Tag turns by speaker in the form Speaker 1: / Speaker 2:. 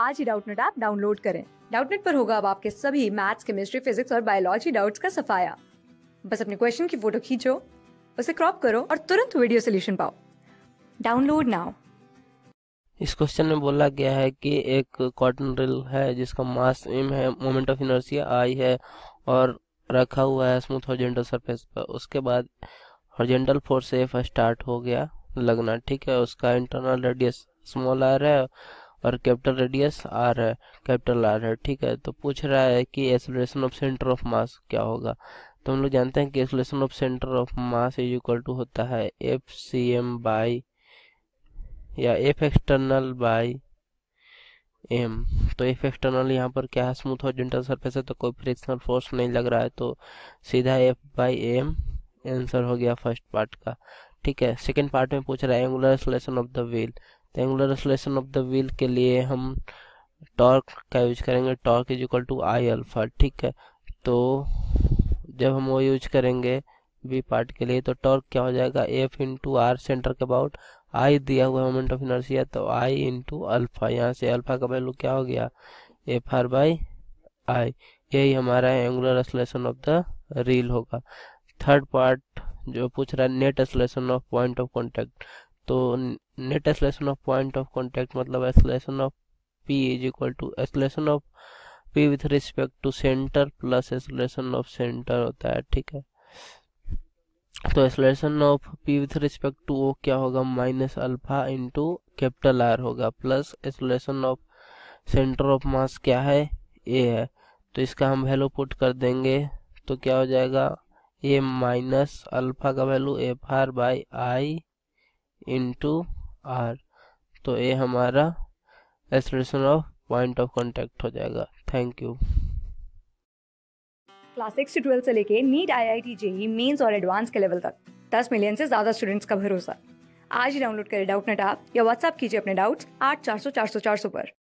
Speaker 1: आज ही Doubtnut app download करें डाउटनेट पर होगा अब आपके सभी मैथ्स केमिस्ट्री फिजिक्स और बायोलॉजी डाउट्स का सफाया बस अपने क्वेश्चन की फोटो खींचो उसे क्रॉप करो और तुरंत वीडियो सोल्यूशन पाओ डाउनलोड नाउ
Speaker 2: इस क्वेश्चन में बोला गया है कि एक कॉटन रिल है जिसका मास एम है मोमेंट ऑफ इनर्सिया आई है और रखा हुआ है स्मूथ हॉर्जेंटल सरफेस पर उसके बाद हॉर्जेंटल फोर्स एफ स्टार्ट हो गया लगना ठीक है उसका इंटरनल रेडियस स्मॉल आर है और कैपिटल रेडियस आर है कैपिटल आर है ठीक है तो पूछ रहा है कि acceleration of centre of mass क्या होगा तो हम लोग जानते हैं कि acceleration of centre of mass is equal to होता है एफ सी एम बाई या एफ एक्सटर्नल बाई एम तो एफ एक्सटर्नल यहाँ पर क्या है स्मूथ हॉरिजॉन्टल सरफेस है तो कोई फ्रिक्शनल फोर्स नहीं लग रहा है तो सीधा एफ बाई एम आंसर हो गया फर्स्ट पार्ट का ठीक है सेकेंड पार्ट में पूछ रहा है angular acceleration of the wheel angular acceleration of the wheel के लिए हम टॉर्क का यूज करेंगे torque is equal to I alpha ठीक है तो जब हम वो यूज करेंगे बी पार्ट के लिए तो टॉर्क क्या हो जाएगा एफ इंटू आर सेंटर के अबाउट आई दिया हुआ मोमेंट ऑफ इनर्सिया तो आई इंटू अल्फा यहाँ से अल्फा का वैल्यू क्या हो गया एफ आर बाई आई यही हमारा angular acceleration of the reel होगा थर्ड पार्ट जो पूछ रहा है net acceleration of point of contact तो net acceleration of point of contact मतलब acceleration of P is equal to acceleration of P with respect to centre plus acceleration of centre होता है ठीक है तो acceleration of P with respect to O क्या होगा minus alpha into capital R होगा plus acceleration of centre of mass क्या है ए है तो इसका हम वैल्यू पुट कर देंगे तो क्या हो जाएगा ए माइनस अल्फा का value F R by I into R तो ये हमारा acceleration of point of contact हो जाएगा थैंक यू
Speaker 1: क्लास सिक्स से ट्वेल्थ से लेके NEET I I T JEE mains और एडवांस के लेवल तक दस मिलियन से ज्यादा स्टूडेंट्स का भरोसा आज ही डाउनलोड करें डाउट नेट आप या व्हाट्सअप कीजिए अपने डाउट्स आठ चार सौ चार सौ चार सौ पर